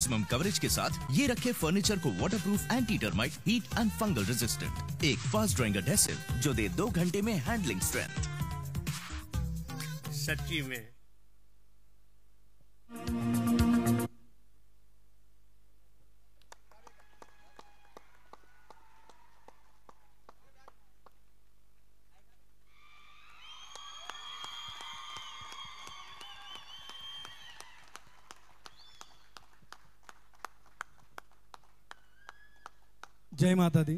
maximum coverage के साथ ये रखे फर्नीचर को waterproof anti termite heat and fungal resistant एक फास्ट ड्राइंग एडेसिव जो दे दो घंटे में हैंडलिंग स्ट्रेंथ सच्ची में जय माता दी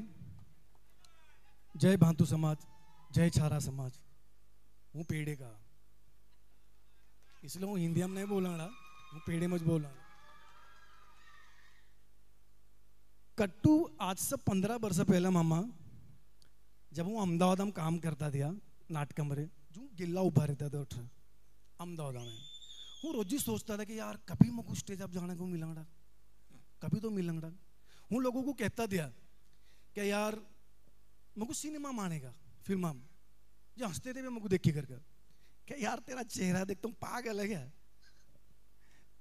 जय જય ભાંતુ સમાજ જય છારા સમાજ હું પેડે કા એટલે હું હિન્દીમાં નહીં બોલાણા हूँ पेड़े में बोला कट्टू आज से पंद्रह वर्ष पहले मामा जब हूँ अहमदाबाद में काम करता था नाटक मरे जो गिल्ला उभा रहता था उठ अहमदाबाद में हूँ रोज ही सोचता था कि यार कभी मुझको स्टेज आप जाने को मिलंगड़ा कभी तो मिलंगड़ा हूँ लोगों को कहता दिया क्या यार मुकू सिनेमा मानेगा फिल्म में जो हंसते थे मुझको देख के कर क्या यार तेरा चेहरा देख तुम पागल है क्या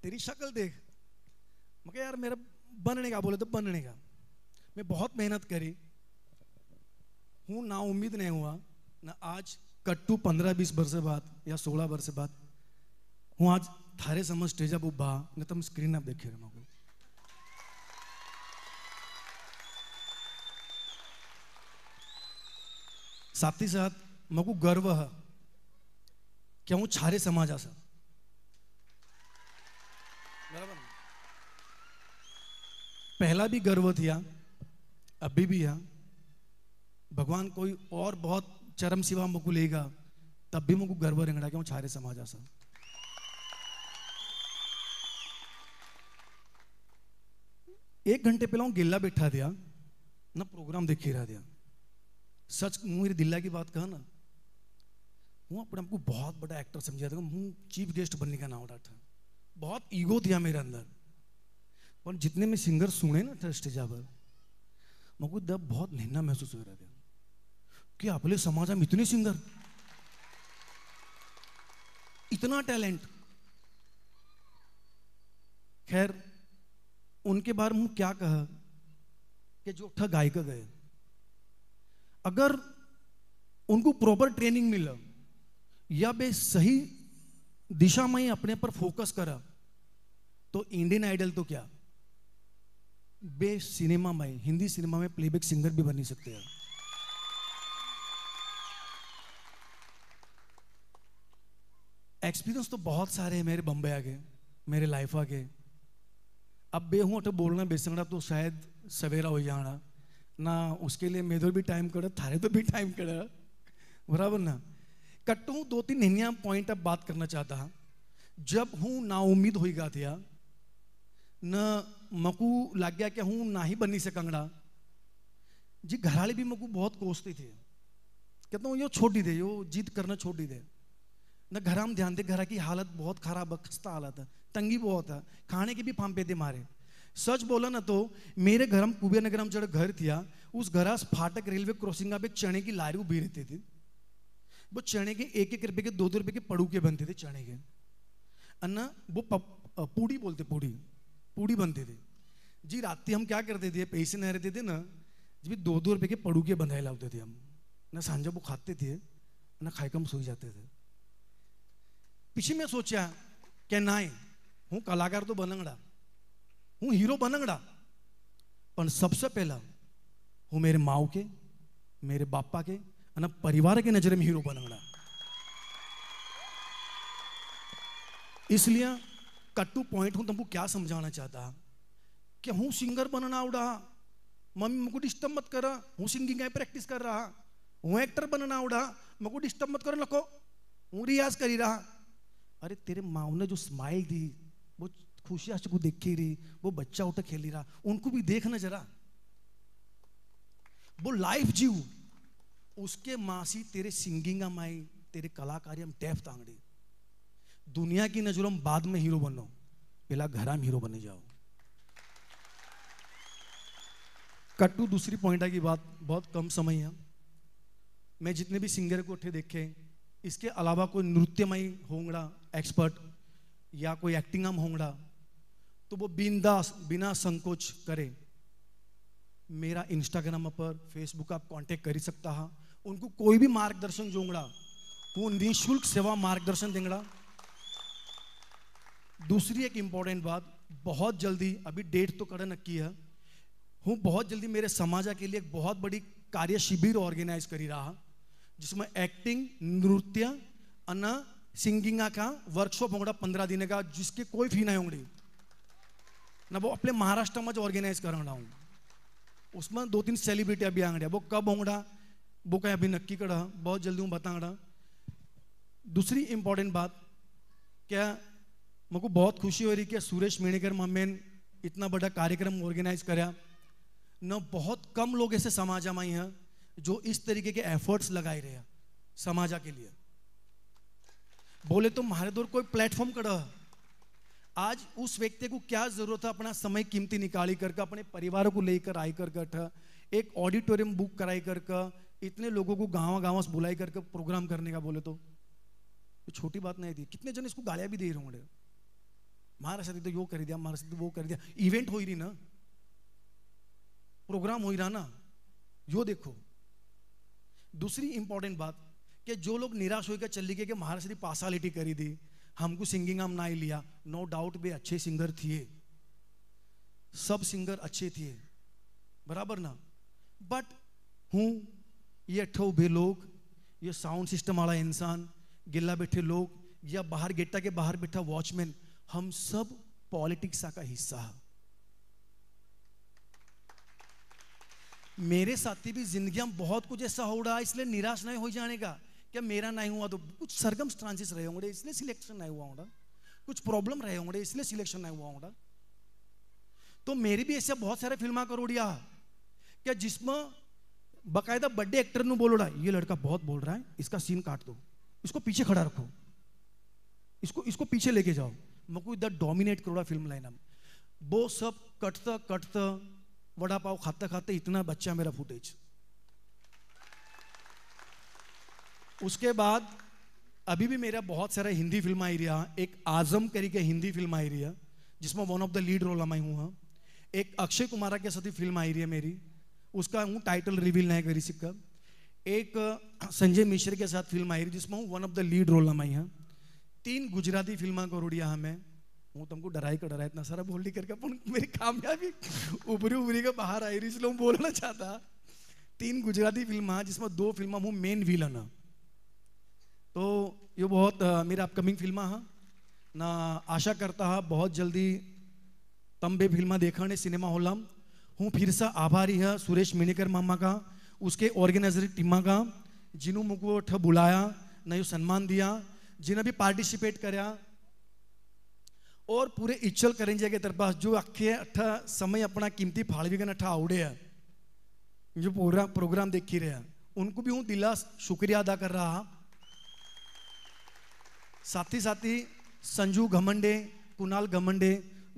तेरी शक्ल देख मैं यार मेरा बनने का बोले तो बनने का मैं बहुत मेहनत करी हूँ ना उम्मीद नहीं हुआ ना आज कट्टू पंद्रह बीस वर्ष बाद या सोलह वर्ष बाद हूँ आज थारे समझ स्टेज अब उभा न तुम स्क्रीन अब देखे रहे साथ ही साथ को गर्व है कि हूँ छारे समाज आसा बराबर पहला भी गर्व थिया अभी भी है भगवान कोई और बहुत चरम सिवा मुकू लेगा तब भी मुकू गर्व रिंगड़ा क्यों छारे समाज आसा एक घंटे पहले हूँ गिल्ला बैठा दिया ना प्रोग्राम देखी रहा दिया सच मेरे दिल्ला की बात कहा ना वो अपने आपको बहुत बड़ा एक्टर समझा था हूँ चीफ गेस्ट बनने का नाम था बहुत ईगो दिया मेरे अंदर पर जितने मैं सिंगर सुने ना था स्टेजा पर मेरे को दब बहुत नहना महसूस हो रहा था कि आपले समाज में इतने सिंगर इतना टैलेंट खैर उनके बारे में क्या कहा कि जो था गायिका गए अगर उनको प्रॉपर ट्रेनिंग मिला या बे सही दिशा में ही अपने पर फोकस करा तो इंडियन आइडल तो क्या बे सिनेमा में हिंदी सिनेमा में प्लेबैक सिंगर भी बन सकते हैं एक्सपीरियंस तो बहुत सारे हैं मेरे बम्बे आगे मेरे लाइफ आगे अब बे हूँ बोलना बेसंगड़ा तो शायद सवेरा हो जाना ना उसके लिए मेदर भी टाइम करे थारे तो भी टाइम करे बराबर ना कट्टू दो तीन हिनिया पॉइंट अब बात करना चाहता हाँ जब हूँ ना उम्मीद हो गा थिया न मकू लग गया कि हूँ ना ही बनी से कंगड़ा जी घराले भी मकू बहुत कोसती थी कहता हूँ यो छोड़ दी दे यो जीत करना छोड़ दी दे न घर हम ध्यान दे घर की हालत बहुत खराब है खस्ता हालत है तंगी बहुत है खाने की भी पांपे दे मारे सच बोला ना तो, मेरे घर हम कुबेर नगर हम જડ घर थिया उस घर फाटक रेलवे क्रॉसिंग पे चने की लारी उभी रहती थी वो चने के एक एक रुपए के दो दो रुपए के पड़ूके बनते थे चने के अन्ना वो पूड़ी बोलते पूड़ी पूड़ी बनते थे जी रात हम क्या करते थे पैसे नहीं रहते थे ना जी दो दो रुपए के पड़ूके बनाए लाते थे हम ना सांझा वो खाते थे ना खाए कम सोई जाते थे पीछे मैं सोचा क्या ना हूँ कलाकार तो बनंगड़ा हूँ हीरो बनंगड़ा पर सबसे पहला हूँ मेरे माओ के मेरे बापा के अना परिवार के નજરે में हीरो बनंगड़ा इसलिए कट्टू पॉइंट हूँ तुमको क्या समझाना चाहता कि हूँ सिंगर बनना उड़ा मम्मी मुझको डिस्टर्ब मत करा हूँ सिंगिंग है प्रैक्टिस कर रहा हूँ एक्टर बनना उड़ा मुझको डिस्टर्ब मत करो लखो हूँ रियाज करी रहा अरे तेरे माओ ने जो स्माइल दी वो खुशियाश को देख के रही वो बच्चा उठा खेल रहा उनको भी देखना जरा वो लाइफ जीव उसके मासी तेरे सिंगिंग माई तेरे कलाकारी हम टैफ तांगड़ी दुनिया की नजरों में बाद में हीरो बनो पहला घर में हीरो बने जाओ कट्टू दूसरी पॉइंट की बात बहुत कम समय है मैं जितने भी सिंगर को उठे देखे इसके अलावा कोई नृत्यमय होंगड़ा एक्सपर्ट या कोई एक्टिंग हम होंगड़ा तो वो बिंदास बिना संकोच करे मेरा इंस्टाग्राम पर फेसबुक आप कांटेक्ट कर सकता हा उनको कोई भी मार्गदर्शन जोंगड़ा वो निःशुल्क सेवा मार्गदर्शन देंगड़ा दूसरी एक इंपॉर्टेंट बात बहुत जल्दी अभी डेट तो कड़ा नक्की है हूँ बहुत जल्दी मेरे समाज के लिए एक बहुत बड़ी कार्य शिविर ऑर्गेनाइज करी रहा हाँ, जिसमें एक्टिंग नृत्य अना सिंगिंग का वर्कशॉप होंगड़ा पंद्रह दिन का जिसके कोई फी नहीं होंगी ना वो जो ऑर्गेनाइज कर रहा हूँ उसमें दो तीन सेलिब्रिटी अभी आंगड़े वो कब होंगड़ा वो कहीं अभी नक्की कर बहुत जल्दी हूँ बतांगड़ा दूसरी इंपॉर्टेंट बात क्या को बहुत खुशी हो रही कि सुरेश मेणेकर मम्मेन इतना बड़ा कार्यक्रम ऑर्गेनाइज कराया न बहुत कम लोग ऐसे समाज में हैं जो इस तरीके के एफर्ट्स लगाए रहे समाजा के लिए बोले तो महारे दौर कोई प्लेटफॉर्म कड़ा है आज उस व्यक्ति को क्या जरूरत है अपना समय कीमती निकाली करके अपने परिवार को लेकर आई कर एक ऑडिटोरियम बुक कराई करके इतने लोगों को गाँव गाँव से बुलाई करके प्रोग्राम करने का बोले तो छोटी बात नहीं थी कितने जन इसको गालियां भी दे रहे होंगे महाराष्ट्र तो यो कर दिया महाराष्ट्र तो वो कर दिया इवेंट हो ही रही ना प्रोग्राम हो ही रहा ना यो देखो दूसरी इंपॉर्टेंट बात कि जो लोग निराश होकर चल गए कि महाराष्ट्र पासालिटी करी थी हमको सिंगिंग हम ना ही लिया नो डाउट भी अच्छे सिंगर थे सब सिंगर अच्छे थे बराबर ना बट हूँ ये अठे उभे लोग ये साउंड सिस्टम वाला इंसान गिल्ला बैठे लोग या बाहर गेटा के बाहर बैठा वॉचमैन हम सब पॉलिटिक्स का हिस्सा है मेरे साथी भी जिंदगी में बहुत कुछ ऐसा हो रहा है इसलिए निराश नहीं हो जाने का क्या मेरा नहीं हुआ तो कुछ सरगम ट्रांसिस रहे होंगे इसलिए सिलेक्शन नहीं हुआ होगा कुछ प्रॉब्लम रहे होंगे इसलिए सिलेक्शन नहीं हुआ होगा तो मेरी भी ऐसे बहुत सारे फिल्म कर उड़िया क्या जिसमें बकायदा बड्डे एक्टर ने बोल रहा है ये लड़का बहुत बोल रहा है इसका सीन काट दो इसको पीछे खड़ा रखो इसको इसको पीछे लेके जाओ मैं कोई इधर डोमिनेट करोड़ा फिल्म लाइन वो सब कटता कटता वड़ा पाव खाते खाते इतना बच्चा मेरा फुटेज उसके बाद अभी भी मेरा बहुत सारा हिंदी फिल्म आई रहा एक आजम करी के हिंदी फिल्म आई रही है जिसमें one of the lead role मैं हूँ एक अक्षय कुमार के साथ फिल्म आई रही है मेरी उसका हूँ टाइटल रिवील नहीं करी सिक्का एक संजय मिश्र के साथ फिल्म आई रही जिसमें हूँ one of the lead role मैं यहाँ तीन गुजराती फिल्म करोड़िया हमें हूँ तुमको तो डराई का डरा इतना सारा बोल करके अपन मेरी कामयाबी उभरी उभरी के बाहर आई रही इसलिए बोलना चाहता तीन गुजराती फिल्म जिसमें दो फिल्म हूँ मेन विलन है तो ये बहुत मेरा अपकमिंग फिल्म हाँ ना आशा करता हाँ बहुत जल्दी तम भी फिल्म देखने सिनेमा हॉल हूँ फिर से आभारी है सुरेश मिनेकर मामा का उसके ऑर्गेनाइजर टीमा का जिन्हों मुको ठ बुलाया न यो सम्मान दिया जिन्हें भी पार्टिसिपेट कराया और पूरे इच्छल करेंजिया के तरफ जो अखे अठ समय अपना कीमती का अठ आउड़े है जो पूरा प्रोग्राम देखी रहे उनको भी हूँ दिला शुक्रिया अदा कर रहा साथ ही साथ ही संजू घमंडे कुणाल घमंडे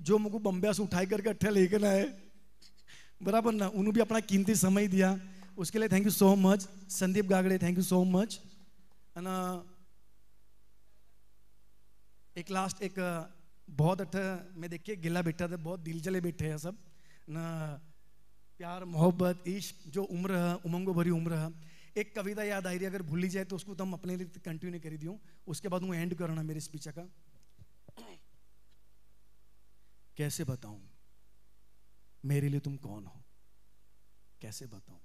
जो मुको बम्बिया से उठाई करके अट्ठे लेके आए बराबर ना उन्होंने भी अपना कीमती समय दिया उसके लिए thank you so much Sandeep Gagade thank you so much है ना एक लास्ट एक बहुत अट्ठा मैं देखिए गिला बैठा था बहुत दिल जले बैठे हैं सब ना प्यार मोहब्बत इश्क जो उम्र है उमंगो भरी उम्र है एक कविता याद आ रही अगर भूली जाए तो उसको तो हम अपने लिए कंटिन्यू कर दियो उसके बाद वो एंड करना मेरे स्पीच का कैसे बताऊं मेरे लिए तुम कौन हो कैसे बताऊं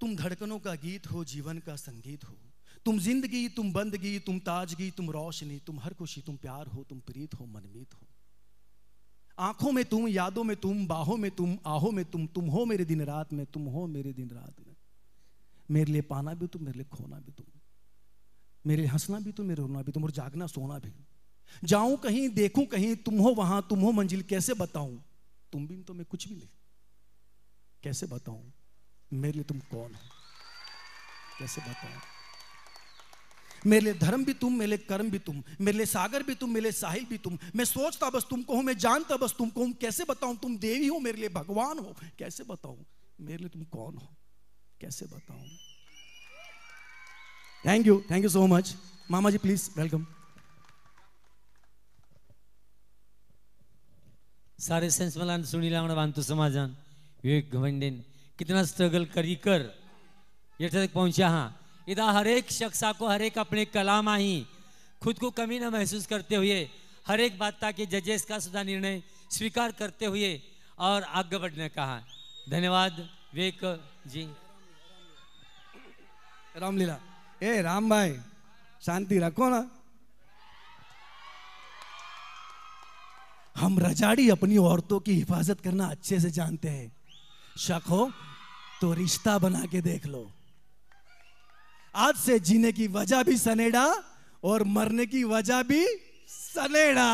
तुम धड़कनों का गीत हो जीवन का संगीत हो तुम जिंदगी तुम बंदगी तुम ताजगी तुम रोशनी तुम हर खुशी तुम प्यार हो तुम प्रीत हो मनमीत हो आंखों में तुम यादों में तुम बाहों में तुम आहो में तुम तुम हो मेरे दिन रात में तुम हो मेरे दिन रात में मेरे लिए पाना भी तुम मेरे लिए खोना भी तुम मेरे हंसना भी तुम मेरे रोना भी तुम और जागना सोना भी जाऊं कहीं देखूं कहीं तुम हो वहां तुम हो मंजिल कैसे बताऊं तुम भी तो मैं कुछ भी नहीं कैसे बताऊं मेरे लिए तुम कौन हो कैसे बताऊं मेरे लिए धर्म भी तुम मेरे लिए कर्म भी तुम मेरे लिए सागर भी तुम मेरे लिए साहिल भी तुम मैं सोचता बस तुमको हूं मैं जानता बस तुमको हूं कैसे बताऊं तुम देवी हो मेरे लिए भगवान हो कैसे बताऊं मेरे लिए तुम कौन हो कैसे बताऊं thank you thank you so much मामा जी प्लीज वेलकम सारे सेंस मला सुनीला म्हणा बांधतो समाजन विवेक घवंडेन कितना स्ट्रगल करी कर ये तक पहुंचा हाँ इधर हर एक शख्स को हर एक अपने कलाम आई खुद को कमी ना महसूस करते हुए हर एक बात के जजेस का सुधा निर्णय स्वीकार करते हुए और आगे बढ़ने कहा धन्यवाद विवेक जी रामलीला ए राम भाई शांति रखो ना हम रजाड़ी अपनी औरतों की हिफाजत करना अच्छे से जानते हैं शक हो तो रिश्ता बना के देख लो आज से जीने की वजह भी सनेडा और मरने की वजह भी सनेडा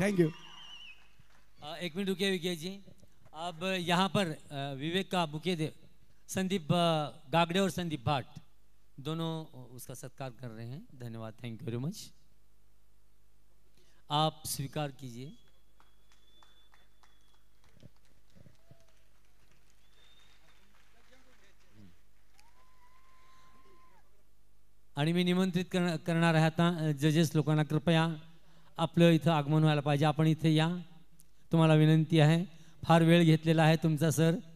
थैंक यू एक मिनट रुके विजय जी अब यहां पर विवेक का बुके दे संदीप गागड़े और संदीप भाट दोनों उसका सत्कार कर रहे हैं धन्यवाद थैंक यू वेरी मच आप स्वीकार कीजिए आणि मी निमंत्रित करणार आहे आता जजेस लोकांना कृपया आपलं इथं आगमन व्हायला पाहिजे आपण इथे या तुम्हाला विनंती आहे फार वेळ घेतलेला आहे तुमचा सर